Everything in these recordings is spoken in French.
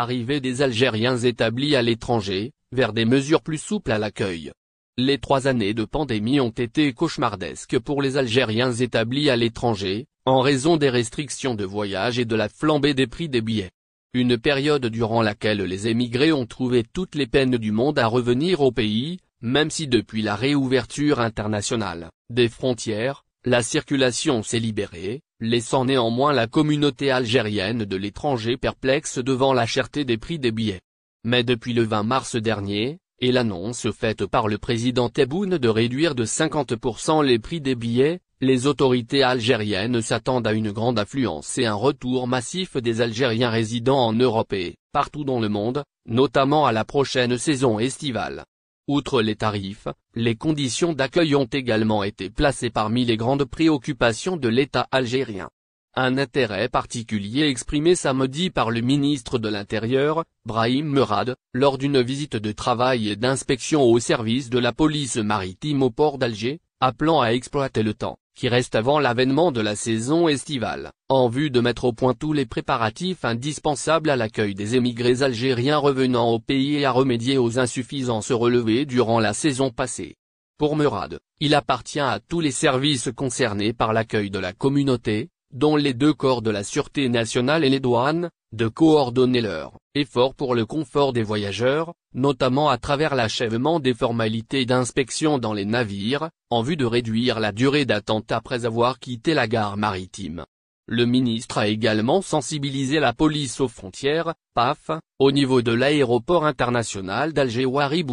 Arrivée des Algériens établis à l'étranger, vers des mesures plus souples à l'accueil. Les trois années de pandémie ont été cauchemardesques pour les Algériens établis à l'étranger, en raison des restrictions de voyage et de la flambée des prix des billets. Une période durant laquelle les émigrés ont trouvé toutes les peines du monde à revenir au pays, même si depuis la réouverture internationale, des frontières, la circulation s'est libérée, laissant néanmoins la communauté algérienne de l'étranger perplexe devant la cherté des prix des billets. Mais depuis le 20 mars dernier, et l'annonce faite par le président Tebboune de réduire de 50% les prix des billets, les autorités algériennes s'attendent à une grande affluence et un retour massif des Algériens résidant en Europe et, partout dans le monde, notamment à la prochaine saison estivale. Outre les tarifs, les conditions d'accueil ont également été placées parmi les grandes préoccupations de l'État algérien. Un intérêt particulier exprimé samedi par le ministre de l'Intérieur, Brahim Murad, lors d'une visite de travail et d'inspection au service de la police maritime au port d'Alger, appelant à exploiter le temps qui reste avant l'avènement de la saison estivale, en vue de mettre au point tous les préparatifs indispensables à l'accueil des émigrés algériens revenant au pays et à remédier aux insuffisances relevées durant la saison passée. Pour Murad, il appartient à tous les services concernés par l'accueil de la communauté, dont les deux corps de la Sûreté nationale et les douanes, de coordonner leurs efforts pour le confort des voyageurs, notamment à travers l'achèvement des formalités d'inspection dans les navires, en vue de réduire la durée d'attente après avoir quitté la gare maritime. Le ministre a également sensibilisé la police aux frontières, PAF, au niveau de l'aéroport international d'Alger Wari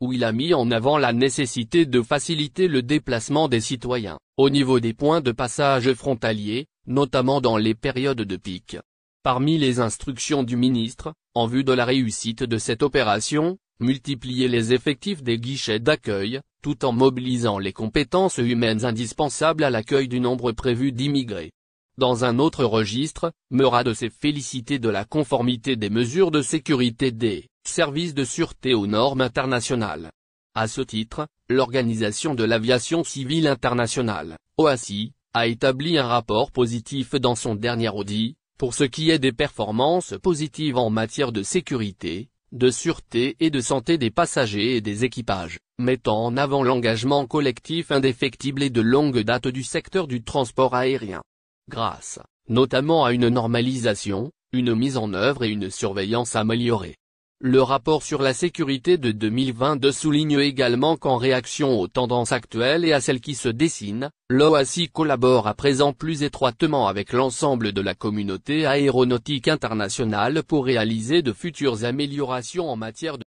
où il a mis en avant la nécessité de faciliter le déplacement des citoyens, au niveau des points de passage frontaliers, notamment dans les périodes de pic. Parmi les instructions du ministre, en vue de la réussite de cette opération, multiplier les effectifs des guichets d'accueil, tout en mobilisant les compétences humaines indispensables à l'accueil du nombre prévu d'immigrés. Dans un autre registre, de ses félicités de la conformité des mesures de sécurité des services de sûreté aux normes internationales. À ce titre, l'Organisation de l'aviation civile internationale, OACI, a établi un rapport positif dans son dernier audit, pour ce qui est des performances positives en matière de sécurité, de sûreté et de santé des passagers et des équipages, mettant en avant l'engagement collectif indéfectible et de longue date du secteur du transport aérien grâce, notamment à une normalisation, une mise en œuvre et une surveillance améliorée. Le rapport sur la sécurité de 2022 souligne également qu'en réaction aux tendances actuelles et à celles qui se dessinent, l'OACI collabore à présent plus étroitement avec l'ensemble de la communauté aéronautique internationale pour réaliser de futures améliorations en matière de